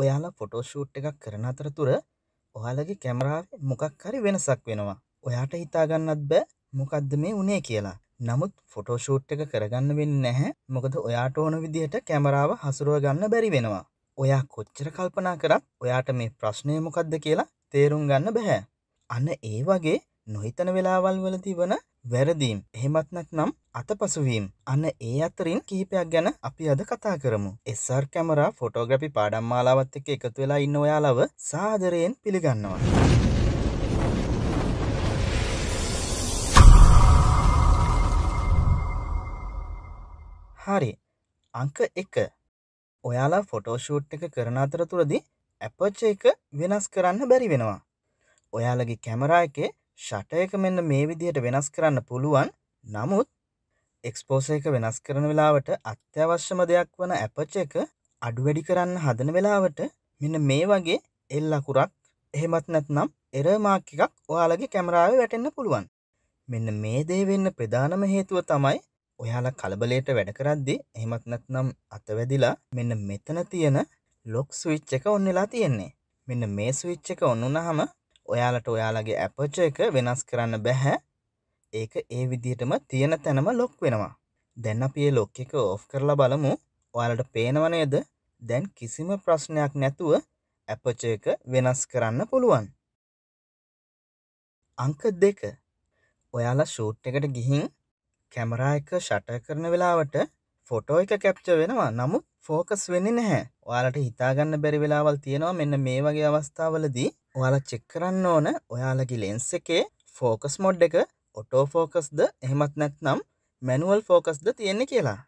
ඔයාලා ෆොටෝෂූට් එකක් කරන අතරතුර ඔයාලගේ කැමරාව මොකක් හරි වෙනසක් වෙනවා. ඔයාට හිතාගන්නත් බෑ මොකක්ද මේ උනේ කියලා. නමුත් ෆොටෝෂූට් එක කරගන්න වෙන්නේ නැහැ. මොකද ඔයාට ඕන විදිහට කැමරාව හසුරව ගන්න බැරි වෙනවා. ඔයා කොච්චර කල්පනා කරත් ඔයාට මේ ප්‍රශ්නය මොකක්ද කියලා තේරුම් ගන්න බෑ. අන්න ඒ වගේ නොහිතන වෙලාවල් වලදී වන වැරදීම් එහෙමත් නැත්නම් අතපසුවීම් අන්න ඒ අතරින් කිහිපයක් ගැන අපි අද කතා කරමු. SR කැමරා ෆොටෝග්‍රැෆි පාඩම් මාලාවත් එක්ක එකතු වෙලා ඉන්න ඔයාලව සාදරයෙන් පිළිගන්නවා. හරි. අංක 1. ඔයාලා ෆොටෝෂූට් එක කරන අතරතුරදී ඇපර්චර් එක වෙනස් කරන්න බැරි වෙනවා. ඔයාලගේ කැමරා එකේ ෂට එක මෙන්න මේ විදිහට වෙනස් කරන්න පුළුවන්. නමුත් එක්ස්පෝස එක වෙනස් කරන වෙලාවට අත්‍යවශ්‍යම දෙයක් වන ඇපච් එක අඩු වැඩි කරන්න හදන වෙලාවට මෙන්න මේ වගේ එල් ලකුරක් එහෙමත් නැත්නම් එරර් මාක් එකක් ඔයාලගේ කැමරාවේ වැටෙන්න පුළුවන්. මෙන්න මේ දේ වෙන්න ප්‍රධානම හේතුව තමයි ඔයාලා කලබලයට වැඩ කරද්දී එහෙමත් නැත්නම් අතවැදිලා මෙන්න මෙතන තියෙන ලොක් ස්විච් එක ඔන්නෙලා තියෙන්නේ. මෙන්න මේ ස්විච් එක ඔන්නුනහම ඔයාලට ඔයාලගේ ඇපච එක වෙනස් කරන්න බැහැ ඒක ඒ විදිහටම තියෙන තැනම ලොක් වෙනවා දැන් අපේ ලොක් එක ඔෆ් කරලා බලමු ඔයාලට පේනවනේද දැන් කිසිම ප්‍රශ්නයක් නැතුව ඇපච එක වෙනස් කරන්න පුළුවන් අංක දෙක ඔයාලා ෂූට් එකට ගිහින් කැමරා එක ෂට කරන වෙලාවට ෆොටෝ එක කැප්ච වෙනවා නමුත් ෆෝකස් වෙන්නේ නැහැ ඔයාලට හිතාගන්න බැරි වෙලාවල් තියෙනවා මෙන්න මේ වගේ අවස්ථාවලදී ඔයාලා චෙක් කරන්න ඕන ඔයාලගේ ලෙන්ස් එකේ ෆෝකස් මොඩ් එක ඔටෝ ෆෝකස්ද එහෙමත් නැත්නම් මැනුවල් ෆෝකස්ද තියෙන්නේ කියලා.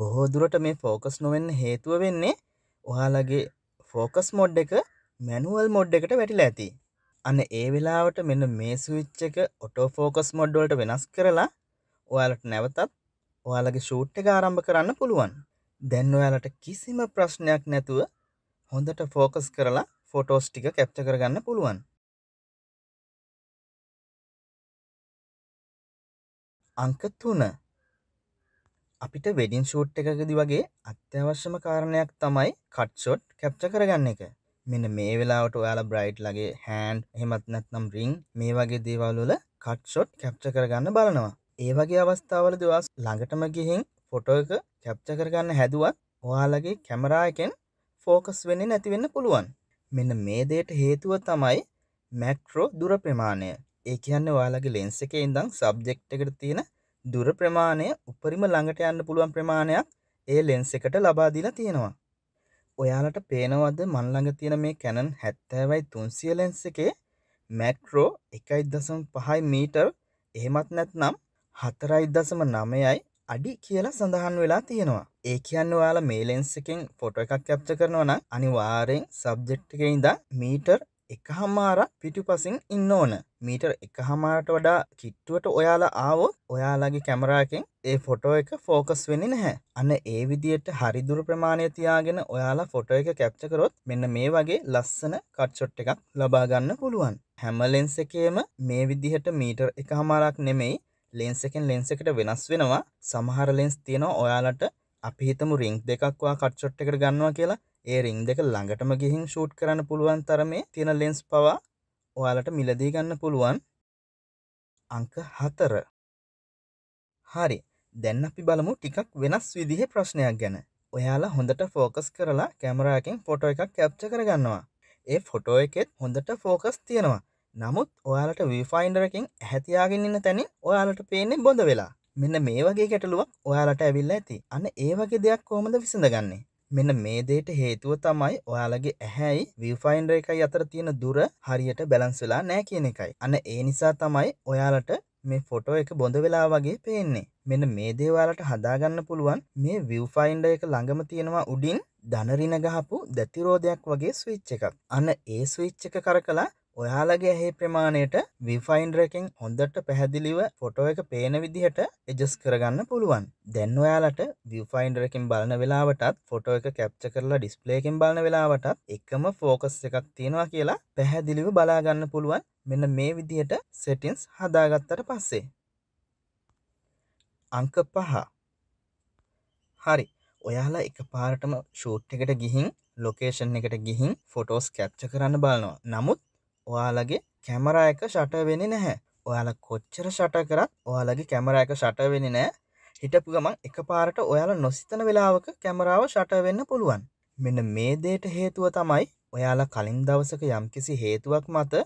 බොහෝ දුරට මේ ෆෝකස් නොවෙන්න හේතුව වෙන්නේ ඔයාලගේ ෆෝකස් මොඩ් එක මැනුවල් මොඩ් එකට වැටිලා ඇති. අන්න ඒ වෙලාවට මෙන්න මේ ස්විච් එක ඔටෝ ෆෝකස් මොඩ් වලට වෙනස් කරලා ඔයාලට නැවතත් ඔයාලගේ ෂූට් එක ආරම්භ කරන්න පුළුවන්. දැන් ඔයාලට කිසිම ප්‍රශ්නයක් නැතුව හොඳට ෆෝකස් කරලා ෆොටෝස් ටික කැප්ච කරගන්න පුළුවන් අංක තුන අපිට වෙඩින් ෂූට් එකකදි වගේ අත්‍යවශ්‍යම කාරණයක් තමයි කට්ෂොට් කැප්ච කරගන්න එක මෙන්න මේ වෙලාවට ඔයාලා බ්‍රයිට් ලගේ හෑන්ඩ් එහෙමත් නැත්නම් රිං මේ වගේ දේවල් වල කට්ෂොට් කැප්ච කරගන්න බලනවා ඒ වගේ අවස්ථාවලදී ඔයා ළඟටම ගිහින් ෆොටෝ එක කැප්ච කරගන්න හැදුවත් ඔයාලගේ කැමරා එකෙන් ෆෝකස් වෙන්නේ නැති වෙන්න පුළුවන් මෙන්න මේ දේට හේතුව තමයි මැක්‍රෝ දුර ප්‍රමාණය. ඒ කියන්නේ ඔයාලගේ ලෙන්ස් එකේ ඉඳන් සබ්ජෙක්ට් එකට තියෙන දුර ප්‍රමාණය උපරිම ළඟට යන්න පුළුවන් ප්‍රමාණයක් ඒ ලෙන්ස් එකට ලබා දීලා තියෙනවා. ඔයාලට පේනවද මන් ළඟ තියෙන මේ Canon 70.300 ලෙන්ස් එකේ මැක්‍රෝ 1.5යි මීටර් එහෙමත් නැත්නම් 4.9යි අඩි කියලා සඳහන් වෙලා තියෙනවා. ඒ කියන්න ඔයාලා මේ ලෙන්ස් එකෙන් ෆොටෝ එකක් කැප්චර් කරනවා නම් අනිවාර්යෙන් සබ්ජෙක්ට් එකේ ඉඳන් මීටර් එකහමාරක් පිටුපසින් ඉන්න ඕන. මීටර් එකහමාරට වඩා කිට්ටුවට ඔයාලා ආවොත් ඔයාලගේ කැමරාවෙන් ඒ ෆොටෝ එක ફોකස් වෙන්නේ නැහැ. අන්න ඒ විදියට හරි දුර ප්‍රමාණය තියාගෙන ඔයාලා ෆොටෝ එක කැප්චර් කරොත් මෙන්න මේ වගේ ලස්සන කට්ෂොට් එකක් ලබා ගන්න පුළුවන්. හැම ලෙන්ස් එකේම මේ විදිහට මීටර් එකහමාරක් නෙමෙයි ලෙන්ස් එකෙන් ලෙන්ස් එකට වෙනස් වෙනවා. සමහර ලෙන්ස් තියෙනවා ඔයාලට අපි හිතමු රින්ග් දෙකක් වා කට් ෂොට් එකකට ගන්නවා කියලා. ඒ රින්ග් දෙක ළඟටම ගිහින් ෂූට් කරන්න පුළුවන් තරමේ තියෙන ලෙන්ස් පවා ඔයාලට මිලදී ගන්න පුළුවන්. අංක 4. හරි. දැන් අපි බලමු ටිකක් වෙනස් විදිහේ ප්‍රශ්නයක් ගැන. ඔයාලා හොඳට ෆෝකස් කරලා කැමරාවකින් ෆොටෝ එකක් කැප්චර් කරගන්නවා. ඒ ෆොටෝ එකෙත් හොඳට ෆෝකස් තියෙනවා. නමුත් ඔයාලට වෆයින්ඩරකින් ඇහැතියාගෙන ඉන්න තැනින් ඔයාලට පේන්නේ බොඳ වෙලා මෙන්න මේ වගේ ගැටලුවක් ඔයාලට ඇවිල්ල ඇති අන්න ඒ වගේ දෙයක් කොහොමද විසඳගන්නේ මෙන්න මේ දේට හේතුව තමයි ඔයාලගේ ඇහැයි වෆයින්ඩ එකයි අතර තියෙන දුර හරියට බැලන්ස් වෙලා නෑ කියන එකයි අන්න ඒ නිසා තමයි ඔයාලට මේ ෆොටෝ එක බොඳ වෙලා වගේ පේන්නේ මෙන්න මේ දේවාලට හදාගන්න පුළුවන් මේ වෆයින්ඩ එක ළඟම තියෙනවා උඩින් දනරින ගහපු දැතිරෝධයක් වගේ ස්විච් එකක් අන්න ඒ ස්විච්ච එක කර කලා ඔයාලගේ ඇහි ප්‍රමාණයට විෆයින්ඩර් එකෙන් හොඳට පැහැදිලිව ෆොටෝ එක පේන විදිහට එජස් කරගන්න පුළුවන්. දැන් ඔයාලට viewfinder එකෙන් බලන වෙලාවටත් ෆොටෝ එක කැප්චර් කරලා display එකෙන් බලන වෙලාවටත් එකම focus එකක් තියෙනවා කියලා පැහැදිලිව බලා ගන්න පුළුවන්. මෙන්න මේ විදිහට settings හදාගත්තට පස්සේ. අංක 5 හරි ඔයාලා එක පාරටම ෂූට් එකට ගිහින් ලොකේෂන් එකට ගිහින් ෆොටෝස් කැප්ච කරන්න බලනවා නමුත් ඔයාලගේ කැමරා එක ෂට වෙන්නේ නැහැ. ඔයාලා කොච්චර ෂට කරත් ඔයාලගේ කැමරා එක ෂට වෙන්නේ නැහැ. හිටපු ගමන් එකපාරට ඔයාලා නොසිතන වෙලාවක කැමරාව ෂට වෙන්න පුළුවන්. මෙන්න මේ දේට හේතුව තමයි ඔයාලා කලින් දවසක යම්කිසි හේතුවක් මත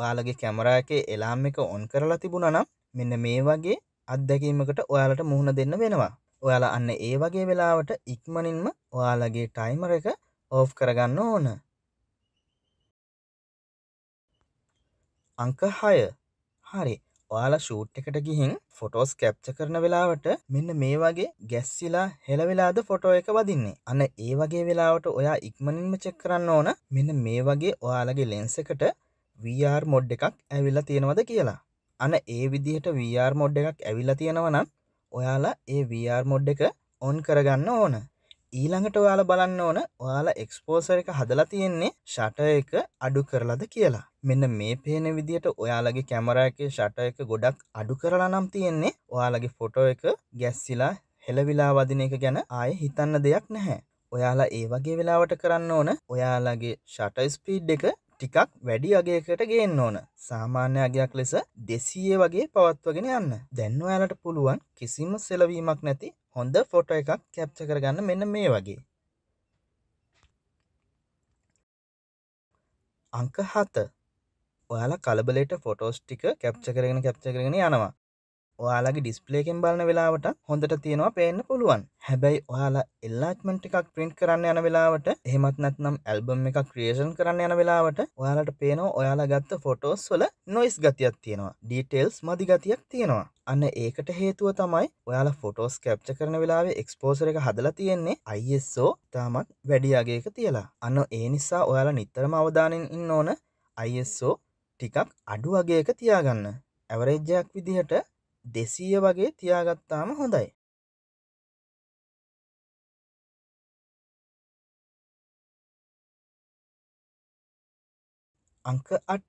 ඔයාලගේ කැමරා එකේ එලාම් එක ඔන් කරලා තිබුණා නම් මෙන්න මේ වගේ අත්දැකීමකට ඔයාලට මුහුණ දෙන්න වෙනවා. ඔයාලා අන්න ඒ වගේ වෙලාවට ඉක්මනින්ම ඔයාලගේ ටයිමර එක ඕෆ් කරගන්න ඕන. අංක 6. හරි. ඔයාලා ෂූට් එකට ගිහින් ෆොටෝස් කැප්ච කරන වෙලාවට මෙන්න මේ වගේ ගැස්සිලා හෙලවෙලාද ෆොටෝ එක වදින්නේ. අන්න ඒ වගේ වෙලාවට ඔයා ඉක්මනින්ම චෙක් කරන්න ඕන මෙන්න මේ වගේ ඔයාලගේ ලෙන්ස් එකට VR මොඩ් එකක් ඇවිල්ලා තියෙනවද කියලා. අන ඒ විදිහට VR මොඩ් එකක් ඇවිල්ලා තියෙනවා නම් ඔයාලා ඒ VR මොඩ් එක ඔන් කරගන්න ඕන. ඊළඟට ඔයාලා බලන්න ඕන ඔයාලා එක්ස්පෝසර් එක හදලා තියෙන්නේ ෂටර් එක අඩු කරලාද කියලා. මෙන්න මේ පේන විදිහට ඔයාලගේ කැමරා එකේ ෂටර් එක ගොඩක් අඩු කරලා නම් තියෙන්නේ ඔයාලගේ ෆොටෝ එක ගැස්සිලා හෙලවිලා වදින එක ගැන ආයේ හිතන්න දෙයක් නැහැ. ඔයාලා ඒ වගේ වෙලාවට කරන්න ඕන ඔයාලගේ ෂටර් ස්පීඩ් එක ටිකක් වැඩි අගයකට ගේන්න ඕන. සාමාන්‍ය අගයක් ලෙස 200 වගේ පවත්වගෙන යන්න. දැන් ඔයාලට පුළුවන් කිසිම සෙලවීමක් නැති හොඳ ෆොටෝ එකක් කැප්චර් කරගන්න මෙන්න මේ වගේ. අංක 7. ඔයාලා කලබලයට ෆොටෝස් ටික කැප්චර් කරගෙන කැප්චර් කරගෙන යනවා. ඔයාලගේ ඩිස්පලේකෙන් බලන වෙලාවට හොඳට තියෙනවා පේන්න පුළුවන් හැබැයි ඔයාලා එල්ලාත්මට එකක් ප්‍රින්ට් කරන්න යන වෙලාවට එහෙමත් නැත්නම් ඇල්බම් එක ක්‍රේෂන් කරන්න යන වෙලාවට ඔයාලට පේනවා ඔයාලා ගත්ත ෆොටෝස් වල නොයිස් ගතියක් තියෙනවා ඩීටේල්ස් මදි ගතියක් තියෙනවා අන්න ඒකට හේතුව තමයි ඔයාලා ෆොටෝස් කැප්ච කරන වෙලාවේ එක්ස්පෝසර එක හදලා තියෙන්නේ ISO තාමත් වැඩියගේක තියලා අන්න ඒ නිසා ඔයාලා නිතරම අවධානෙන් ඉන්න ඕන ISO ටිකක් අඩු වගේක තියාගන්න ඇවරේජ්ජයක් විදිහට දෙසීය වගේ තියාගත්තාම හොඳයි අංක අට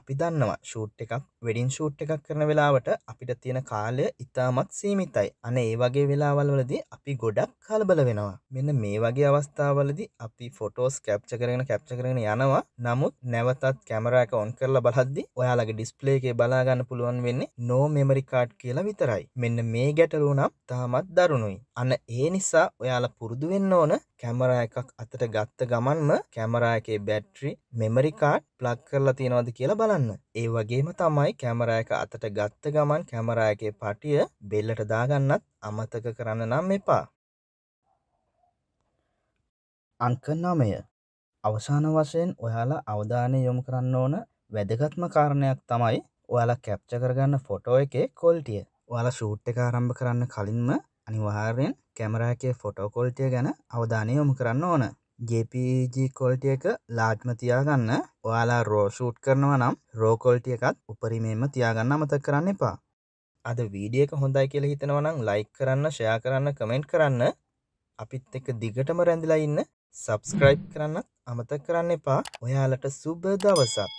අපි දන්නවා ෂූට් එකක් වෙඩින් ෂූට් එකක් කරන වෙලාවට අපිට තියෙන කාලය ඉතාමත් සීමිතයි අන ඒ වගේ වෙලාවල් වලදී අපි ගොඩක් කලබල වෙනවා මෙන්න මේ වගේ අවස්ථාවලදී අපි ෆොටෝස් කැප්ච කරගෙන කැප්ච කරගෙන යනවා නමුත් නැවතත් කැමරා එක ඔන් කරලා බලද්දි ඔයාලගේ ඩිස්ප්ලේ එකේ බලා ගන්න පුළුවන් වෙන්නේ නෝ මෙමරි කාඩ් කියලා විතරයි මෙන්න මේ ගැටලුව නම් තාමත් දරුණුයි අන්න ඒ නිසා ඔයාලා පුරුදු වෙන්න ඕන කැමරා එකක් අතට ගත්ත ගමන්ම කැමරා එකේ බැටරි මෙමරි කාඩ් ප්ලග් කරලා තියෙනවද කියලා බලන්න. ඒ වගේම තමයි කැමරා එක අතට ගත්ත ගමන් කැමරා එකේ පටිය බෙල්ලට දාගන්නත් අමතක කරන්න නම් එපා. අංක 9. අවසාන වශයෙන් ඔයාලා අවධානය යොමු කරන්න ඕන වැදගත්ම කාරණයක් තමයි ඔයාලා කැප්චර් කරගන්න ෆොටෝ එකේ ක්වොලිටිය. ඔයාලා ෂූට් එක ආරම්භ කරන්න කලින්ම අනිවාර්යෙන් කැමරාකේ ෆොටෝකොල්ටිය ගැන අවධානය යොමු කරන්න ඕන JPG e කොල්ටිය එක ලාජ්ම තියාගන්න ඔයාලා රෝෂූට් කරනවා නම් රෝකොල්ටිය එකත් උපරිමේම තියාගන්න අමත කරන්න එපා අද වීඩියක හොඳයි කියලා හිතනවනම් ලයික් කරන්න ෂයා කරන්න කමෙන්ට් කරන්න අපිත් එක දිගටම රැඳිලා ඉන්න සබස්ක්‍රයිබ් කරන්නත් අමතක කරන්න එපා ඔයාලට සුබ දවසක්